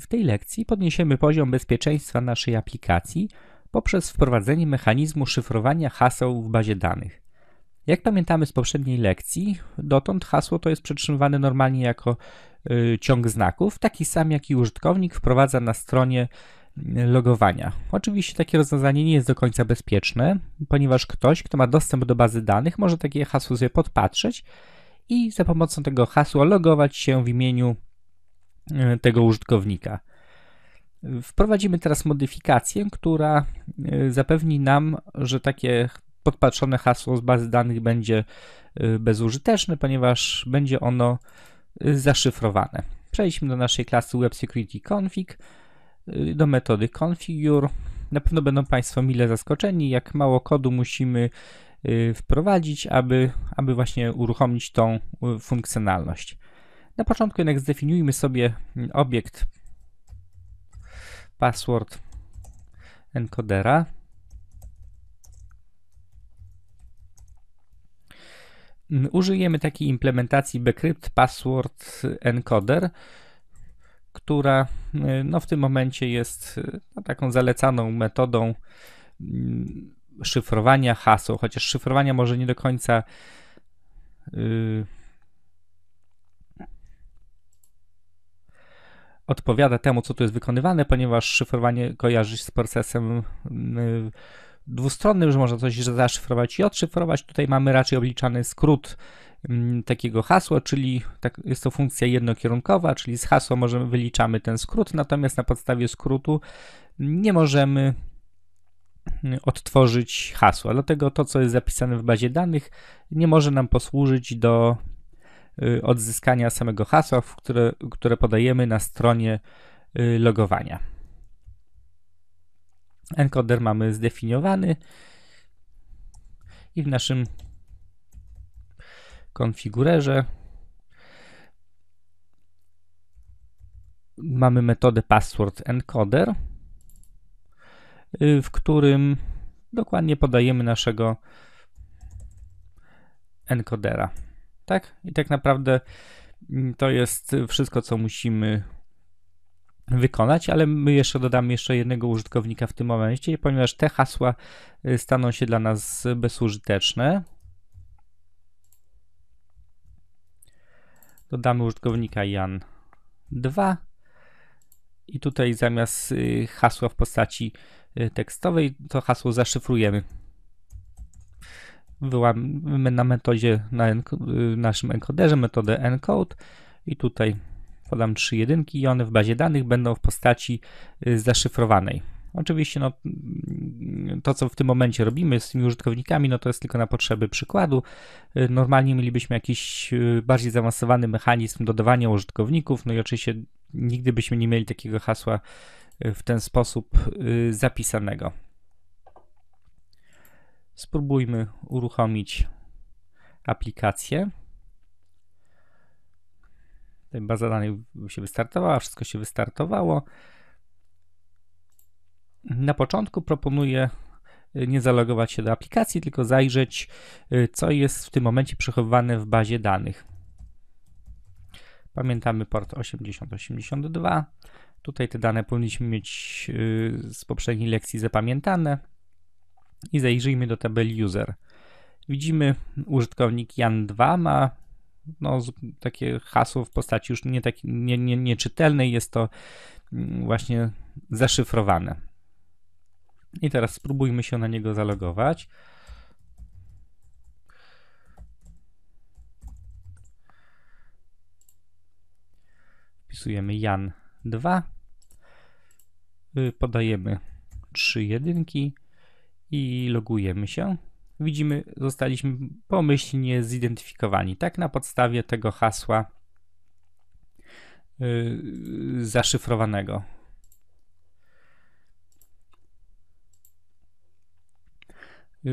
W tej lekcji podniesiemy poziom bezpieczeństwa naszej aplikacji poprzez wprowadzenie mechanizmu szyfrowania haseł w bazie danych. Jak pamiętamy z poprzedniej lekcji, dotąd hasło to jest przetrzymywane normalnie jako y, ciąg znaków, taki sam jaki użytkownik wprowadza na stronie y, logowania. Oczywiście takie rozwiązanie nie jest do końca bezpieczne, ponieważ ktoś, kto ma dostęp do bazy danych, może takie hasło sobie podpatrzeć i za pomocą tego hasła logować się w imieniu E, tego użytkownika. Wprowadzimy teraz modyfikację, która e, zapewni nam, że takie podpatrzone hasło z bazy danych będzie e, bezużyteczne, ponieważ będzie ono zaszyfrowane. Przejdźmy do naszej klasy Web Security Config, do metody configure. Na pewno będą Państwo mile zaskoczeni, jak mało kodu musimy wprowadzić, aby, aby właśnie uruchomić tą funkcjonalność. Na początku jednak zdefiniujmy sobie mm, obiekt password encodera. Mm, użyjemy takiej implementacji bcrypt password encoder, która mm, no, w tym momencie jest no, taką zalecaną metodą szyfrowania haseł, chociaż szyfrowania może nie do końca yy, odpowiada temu, co tu jest wykonywane, ponieważ szyfrowanie kojarzy się z procesem y, dwustronnym, że można coś zaszyfrować i odszyfrować. Tutaj mamy raczej obliczany skrót mm, takiego hasła, czyli tak, jest to funkcja jednokierunkowa, czyli z hasła możemy wyliczamy ten skrót, natomiast na podstawie skrótu nie możemy mm, odtworzyć hasła. Dlatego to, co jest zapisane w bazie danych, nie może nam posłużyć do Y, odzyskania samego hasła, które, które podajemy na stronie y, logowania. Encoder mamy zdefiniowany i w naszym konfigurerze mamy metodę password encoder, y, w którym dokładnie podajemy naszego encodera. Tak? I tak naprawdę mm, to jest wszystko, co musimy wykonać, ale my jeszcze dodamy jeszcze jednego użytkownika w tym momencie, ponieważ te hasła y, staną się dla nas bezużyteczne. Dodamy użytkownika Jan2 i tutaj zamiast y, hasła w postaci y, tekstowej to hasło zaszyfrujemy wyłamymy na metodzie, na y, naszym encoderze metodę encode i tutaj podam trzy jedynki i one w bazie danych będą w postaci y, zaszyfrowanej. Oczywiście no, mm, to, co w tym momencie robimy z tymi użytkownikami, no to jest tylko na potrzeby przykładu. Y, normalnie mielibyśmy jakiś bardziej zaawansowany mechanizm dodawania użytkowników, no i oczywiście nigdy byśmy nie mieli takiego hasła w ten sposób zapisanego. Spróbujmy uruchomić aplikację. Tutaj baza danych się wystartowała, wszystko się wystartowało. Na początku proponuję y, nie zalogować się do aplikacji, tylko zajrzeć, y, co jest w tym momencie przechowywane w bazie danych. Pamiętamy port 8082. Tutaj te dane powinniśmy mieć y, z poprzedniej lekcji zapamiętane i zajrzyjmy do tabeli user. Widzimy, użytkownik Jan 2 ma no, takie hasło w postaci już nie, tak, nie, nie, nieczytelnej, jest to mm, właśnie zaszyfrowane. I teraz spróbujmy się na niego zalogować. Wpisujemy Jan 2, y, podajemy trzy jedynki i logujemy się. Widzimy, zostaliśmy pomyślnie zidentyfikowani. Tak na podstawie tego hasła yy, zaszyfrowanego.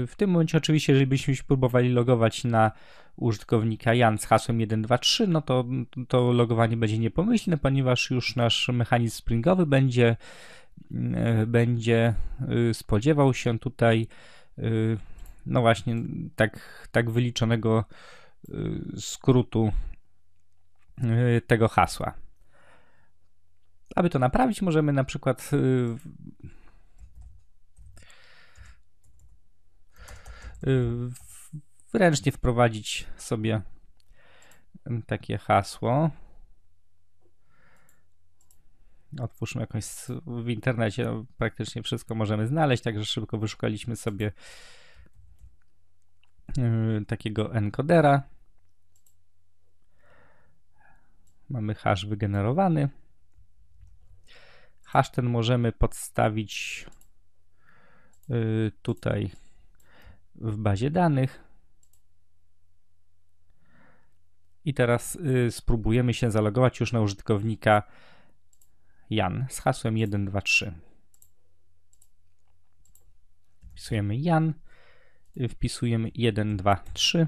W tym momencie oczywiście, jeżeli byśmy próbowali logować na użytkownika Jan z hasłem 123, no to, to logowanie będzie niepomyślne, ponieważ już nasz mechanizm springowy będzie E, będzie e, spodziewał się tutaj, e, no właśnie, tak, tak wyliczonego skrótu tego hasła. Aby to naprawić, możemy na przykład ręcznie wprowadzić sobie takie hasło otwórzmy jakąś w internecie, no, praktycznie wszystko możemy znaleźć, także szybko wyszukaliśmy sobie yy, takiego encodera. Mamy hash wygenerowany. Hash ten możemy podstawić yy, tutaj w bazie danych. I teraz yy, spróbujemy się zalogować już na użytkownika Jan z hasłem 123. Wpisujemy Jan, wpisujemy 123,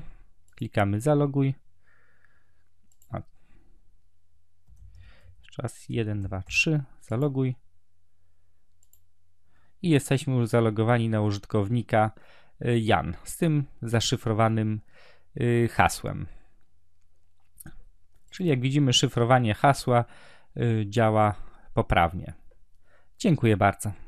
klikamy zaloguj. O. Jeszcze raz 123, zaloguj. I jesteśmy już zalogowani na użytkownika y, Jan z tym zaszyfrowanym y, hasłem. Czyli jak widzimy, szyfrowanie hasła y, działa poprawnie. Dziękuję bardzo.